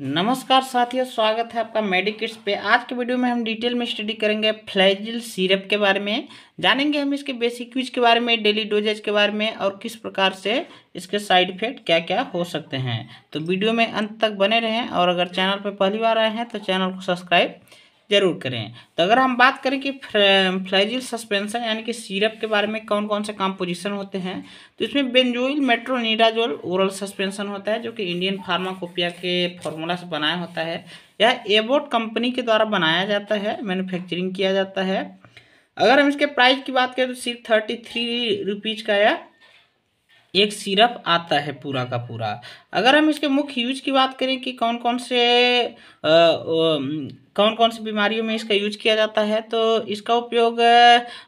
नमस्कार साथियों स्वागत है आपका मेडिकिट्स पे आज के वीडियो में हम डिटेल में स्टडी करेंगे फ्लैजिल सिरप के बारे में जानेंगे हम इसके बेसिक यूज के बारे में डेली डोजेज के बारे में और किस प्रकार से इसके साइड इफेक्ट क्या क्या हो सकते हैं तो वीडियो में अंत तक बने रहें और अगर चैनल पर पहली बार आए हैं तो चैनल को सब्सक्राइब जरूर करें तो अगर हम बात करें कि फ्लेजिल सस्पेंशन यानी कि सीरप के बारे में कौन कौन से कॉम्पोजिशन होते हैं तो इसमें बेंजोइल मेट्रोनिडाजोल ओरल सस्पेंशन होता है जो कि इंडियन फार्माकोपिया के फॉर्मूला से बनाया होता है यह एबोट कंपनी के द्वारा बनाया जाता है मैन्युफैक्चरिंग किया जाता है अगर हम इसके प्राइस की बात करें तो सिर्फ थर्टी थ्री रुपीज़ का यह एक सिरप आता है पूरा का पूरा अगर हम इसके मुख्य यूज की बात करें कि कौन कौन से आ, कौन कौन से बीमारियों में इसका यूज किया जाता है तो इसका उपयोग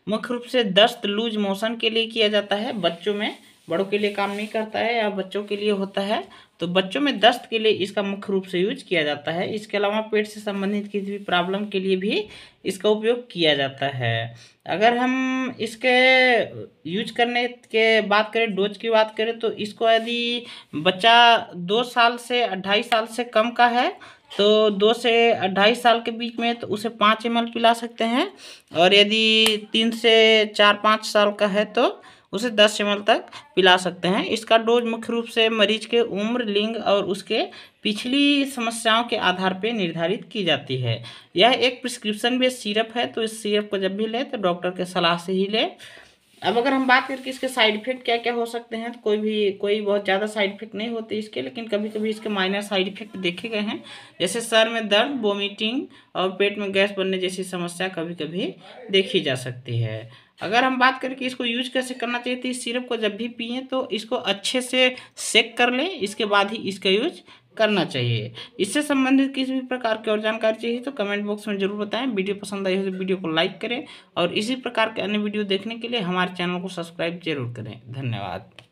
मुख्य रूप से दस्त लूज मोशन के लिए किया जाता है बच्चों में बड़ों के लिए काम नहीं करता है या बच्चों के लिए होता है तो बच्चों में दस्त के लिए इसका मुख्य रूप से यूज किया जाता है इसके अलावा पेट से संबंधित किसी भी प्रॉब्लम के लिए भी इसका उपयोग किया जाता है अगर हम इसके यूज करने के बात करें डोज की बात करें तो इसको यदि बच्चा दो साल से अढ़ाई साल से कम का है तो दो से अढ़ाई साल के बीच में तो उसे पाँच एम पिला सकते हैं और यदि तीन से चार पाँच साल का है तो उसे 10 एम तक पिला सकते हैं इसका डोज मुख्य रूप से मरीज के उम्र लिंग और उसके पिछली समस्याओं के आधार पर निर्धारित की जाती है यह एक प्रिस्क्रिप्शन बेस्ड सीरप है तो इस सीरप को जब भी लें तो डॉक्टर के सलाह से ही लें अब अगर हम बात करके इसके साइड इफेक्ट क्या क्या हो सकते हैं तो कोई भी कोई बहुत ज़्यादा साइड इफेक्ट नहीं होते इसके लेकिन कभी कभी इसके माइनर साइड इफेक्ट देखे गए हैं जैसे सर में दर्द वोमिटिंग और पेट में गैस बनने जैसी समस्या कभी कभी देखी जा सकती है अगर हम बात करके इसको यूज कैसे करना चाहिए तो इस सिरप को जब भी पिए तो इसको अच्छे से सेक कर लें इसके बाद ही इसका यूज करना चाहिए इससे संबंधित किसी भी प्रकार की और जानकारी चाहिए तो कमेंट बॉक्स में जरूर बताएं वीडियो पसंद आई हो तो वीडियो को लाइक करें और इसी प्रकार के अन्य वीडियो देखने के लिए हमारे चैनल को सब्सक्राइब जरूर करें धन्यवाद